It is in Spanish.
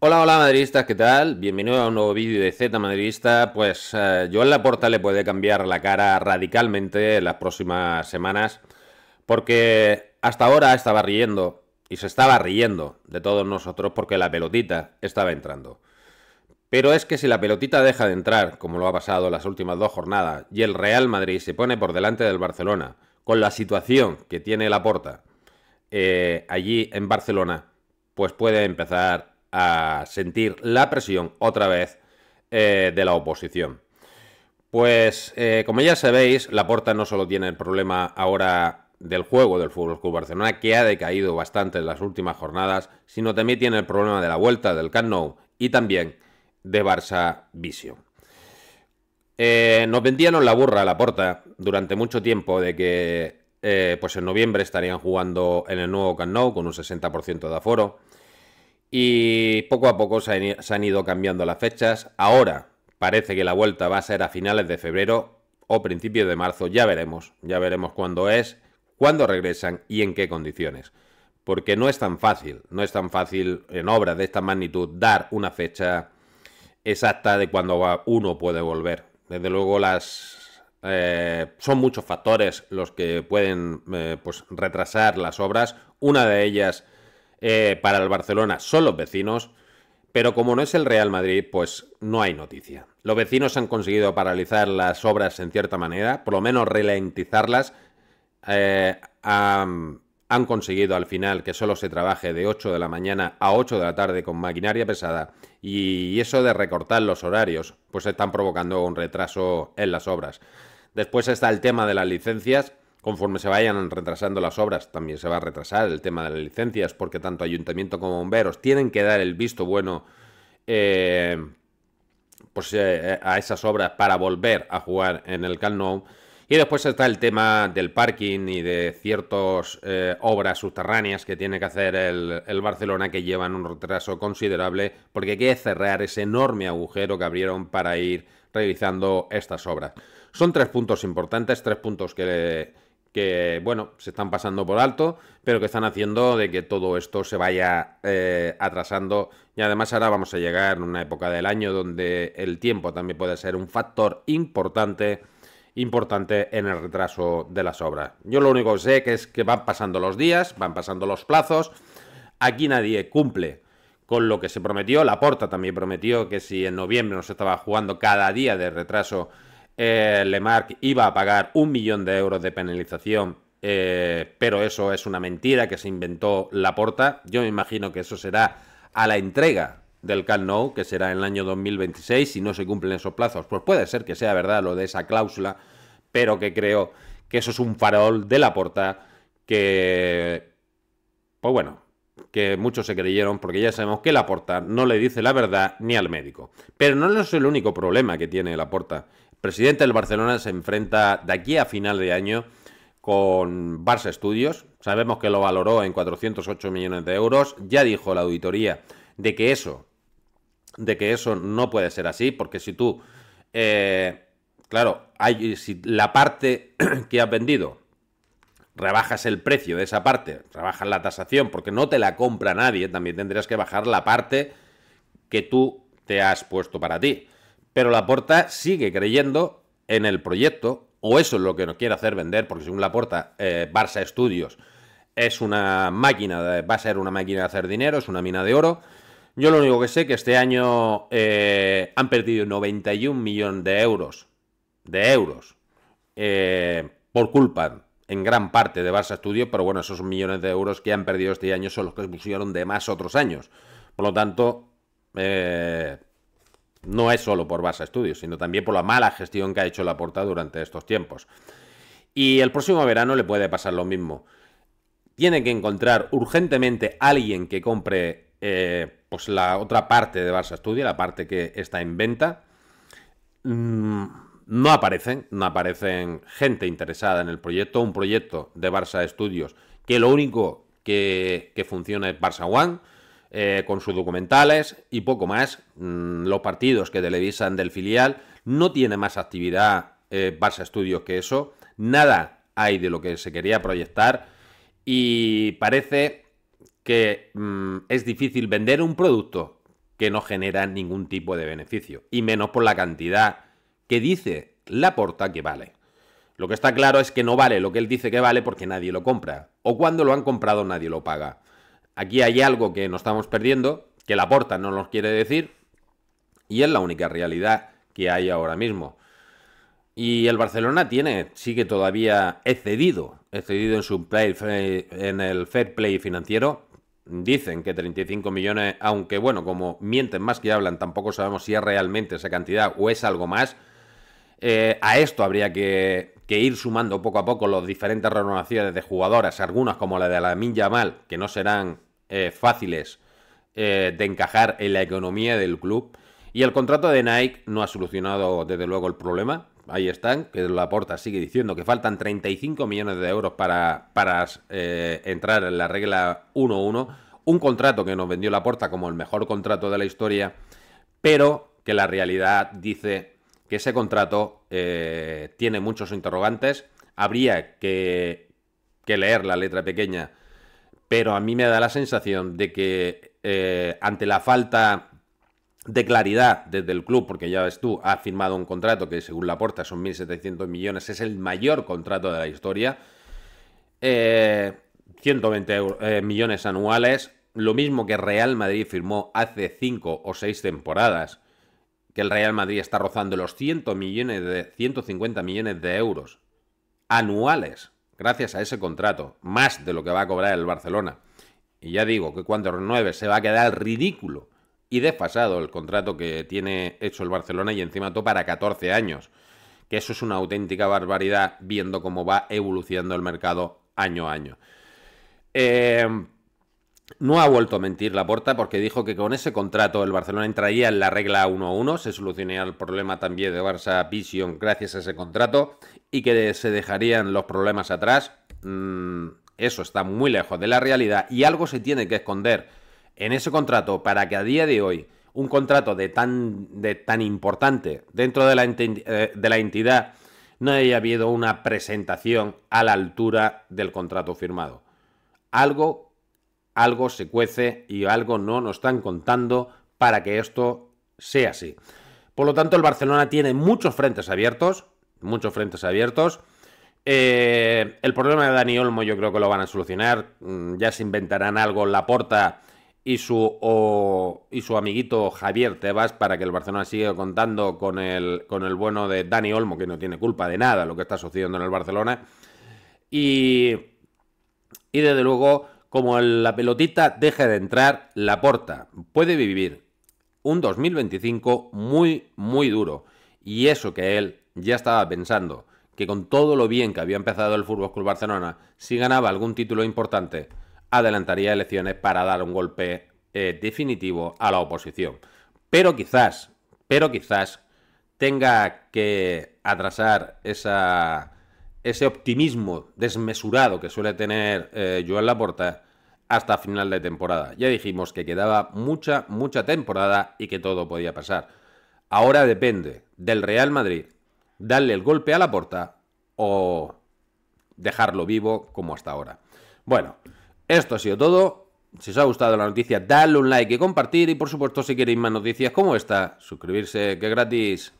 Hola, hola madridistas, ¿qué tal? Bienvenido a un nuevo vídeo de Z Madridista. Pues eh, en la Porta le puede cambiar la cara radicalmente en las próximas semanas, porque hasta ahora estaba riendo y se estaba riendo de todos nosotros porque la pelotita estaba entrando. Pero es que si la pelotita deja de entrar, como lo ha pasado las últimas dos jornadas, y el Real Madrid se pone por delante del Barcelona, con la situación que tiene la eh, allí en Barcelona, pues puede empezar a sentir la presión otra vez eh, de la oposición. Pues eh, como ya sabéis, Porta no solo tiene el problema ahora del juego del Fútbol Club Barcelona, que ha decaído bastante en las últimas jornadas, sino también tiene el problema de la vuelta del Camp y también de Barça Vision. Eh, nos vendían la burra a la porta durante mucho tiempo de que pues en noviembre estarían jugando en el nuevo Camp con un 60% de aforo. Y poco a poco se han ido cambiando las fechas. Ahora parece que la vuelta va a ser a finales de febrero o principios de marzo. Ya veremos. Ya veremos cuándo es, cuándo regresan y en qué condiciones. Porque no es tan fácil, no es tan fácil en obras de esta magnitud dar una fecha exacta de cuándo uno puede volver. Desde luego las eh, son muchos factores los que pueden eh, pues, retrasar las obras. Una de ellas eh, para el Barcelona son los vecinos, pero como no es el Real Madrid, pues no hay noticia. Los vecinos han conseguido paralizar las obras en cierta manera, por lo menos ralentizarlas. han, eh, han conseguido al final que solo se trabaje de 8 de la mañana a 8 de la tarde con maquinaria pesada y eso de recortar los horarios, pues están provocando un retraso en las obras. Después está el tema de las licencias Conforme se vayan retrasando las obras, también se va a retrasar el tema de las licencias, porque tanto ayuntamiento como bomberos tienen que dar el visto bueno eh, pues, eh, a esas obras para volver a jugar en el Camp Y después está el tema del parking y de ciertas eh, obras subterráneas que tiene que hacer el, el, Barcelona que llevan un retraso considerable porque hay que cerrar ese enorme agujero que abrieron para ir realizando estas obras. Son tres puntos importantes, tres puntos que que, bueno, se están pasando por alto, pero que están haciendo de que todo esto se vaya eh, atrasando. Y además ahora vamos a llegar en una época del año donde el tiempo también puede ser un factor importante, importante en el retraso de las obras. Yo lo único que sé que es que van pasando los días, van pasando los plazos. Aquí nadie cumple con lo que se prometió. La Porta también prometió que si en noviembre nos estaba jugando cada día de retraso eh, Lemarck iba a pagar un millón de euros de penalización, eh, pero eso es una mentira que se inventó la Porta. Yo me imagino que eso será a la entrega del Cal No que será en el año 2026, si no se cumplen esos plazos. Pues puede ser que sea verdad lo de esa cláusula, pero que creo que eso es un farol de la Porta que, pues bueno, que muchos se creyeron, porque ya sabemos que la Porta no le dice la verdad ni al médico. Pero no es el único problema que tiene la Porta presidente del Barcelona se enfrenta de aquí a final de año con Barça Studios. Sabemos que lo valoró en 408 millones de euros. Ya dijo la auditoría de que eso, de que eso no puede ser así, porque si tú, eh, claro, hay, si la parte que has vendido rebajas el precio de esa parte, rebajas la tasación, porque no te la compra nadie, también tendrías que bajar la parte que tú te has puesto para ti. Pero Laporta sigue creyendo en el proyecto, o eso es lo que nos quiere hacer vender, porque según Laporta, eh, Barça Estudios es una máquina, va a ser una máquina de hacer dinero, es una mina de oro. Yo lo único que sé es que este año eh, han perdido 91 millones de euros, de euros, eh, por culpa en gran parte de Barça Estudios, pero bueno, esos millones de euros que han perdido este año son los que pusieron de más otros años. Por lo tanto, eh, no es solo por Barça Estudios, sino también por la mala gestión que ha hecho la Porta durante estos tiempos. Y el próximo verano le puede pasar lo mismo. Tiene que encontrar urgentemente alguien que compre eh, pues la otra parte de Barça Estudios, la parte que está en venta. Mm, no aparecen, no aparecen gente interesada en el proyecto, un proyecto de Barça Estudios que lo único que, que funciona es Barça One eh, con sus documentales y poco más. Mm, los partidos que televisan del filial. No tiene más actividad eh, Barça Estudios que eso. Nada hay de lo que se quería proyectar. Y parece que mm, es difícil vender un producto que no genera ningún tipo de beneficio. Y menos por la cantidad que dice la porta que vale. Lo que está claro es que no vale lo que él dice que vale porque nadie lo compra. O cuando lo han comprado nadie lo paga. Aquí hay algo que nos estamos perdiendo, que la porta no nos quiere decir, y es la única realidad que hay ahora mismo. Y el Barcelona tiene, sigue todavía excedido, excedido en su play, eh, en el fair play financiero. Dicen que 35 millones, aunque bueno, como mienten más que hablan, tampoco sabemos si es realmente esa cantidad o es algo más. Eh, a esto habría que, ir sumando poco a poco las diferentes renovaciones de jugadoras, algunas como la de la Yamal, que no serán eh, fáciles eh, de encajar en la economía del club. Y el contrato de Nike no ha solucionado desde luego el problema. Ahí están, que porta sigue diciendo que faltan 35 millones de euros para, para eh, entrar en la regla 1-1. Un contrato que nos vendió Laporta como el mejor contrato de la historia, pero que la realidad dice que ese contrato tiene muchos interrogantes. Habría que, que leer la letra pequeña pero a mí me da la sensación de que eh, ante la falta de claridad desde el club, porque ya ves tú, ha firmado un contrato que según la Laporta son 1.700 millones, es el mayor contrato de la historia, 120 eh, eh, millones anuales, lo mismo que Real Madrid firmó hace 5 o 6 temporadas, que el Real Madrid está rozando los 100 millones de, 150 millones de euros anuales gracias a ese contrato, más de lo que va a cobrar el Barcelona. Y ya digo que cuando renueve se va a quedar ridículo y desfasado el contrato que tiene hecho el Barcelona y encima todo para 14 años. Que eso es una auténtica barbaridad viendo cómo va evolucionando el mercado año a año. Eh, no ha vuelto a mentir la porta porque dijo que con ese contrato el Barcelona entraría en la regla 1-1, se solucionaría el problema también de Barça Vision gracias a ese contrato y que se dejarían los problemas atrás. Mm, eso está muy lejos de la realidad y algo se tiene que esconder en ese contrato para que a día de hoy un contrato de tan, de tan importante dentro de la, eh, de la entidad no haya habido una presentación a la altura del contrato firmado. Algo algo se cuece y algo no nos están contando para que esto sea así. Por lo tanto, el Barcelona tiene muchos frentes abiertos, muchos frentes abiertos. Eh, el problema de Dani Olmo yo creo que lo van a solucionar. Mm, ya se inventarán algo en la porta y su, y su amiguito Javier Tebas para que el Barcelona siga contando con el, con el bueno de Dani Olmo, que no tiene culpa de nada lo que está sucediendo en el Barcelona. Y, y desde luego como la pelotita deje de entrar, la porta puede vivir un 2025 muy, muy duro. Y eso que él ya estaba pensando, que con todo lo bien que había empezado el Fútbol Club Barcelona, si ganaba algún título importante, adelantaría elecciones para dar un golpe eh, definitivo a la oposición. Pero quizás, pero quizás tenga que atrasar esa ese optimismo desmesurado que suele tener Joel eh, Joan Laporta hasta final de temporada. Ya dijimos que quedaba mucha, mucha temporada y que todo podía pasar. Ahora depende del Real Madrid darle el golpe a la o dejarlo vivo como hasta ahora. Bueno, esto ha sido todo. Si os ha gustado la noticia, dadle un like y compartir. Y por supuesto, si queréis más noticias como esta, suscribirse, que es gratis.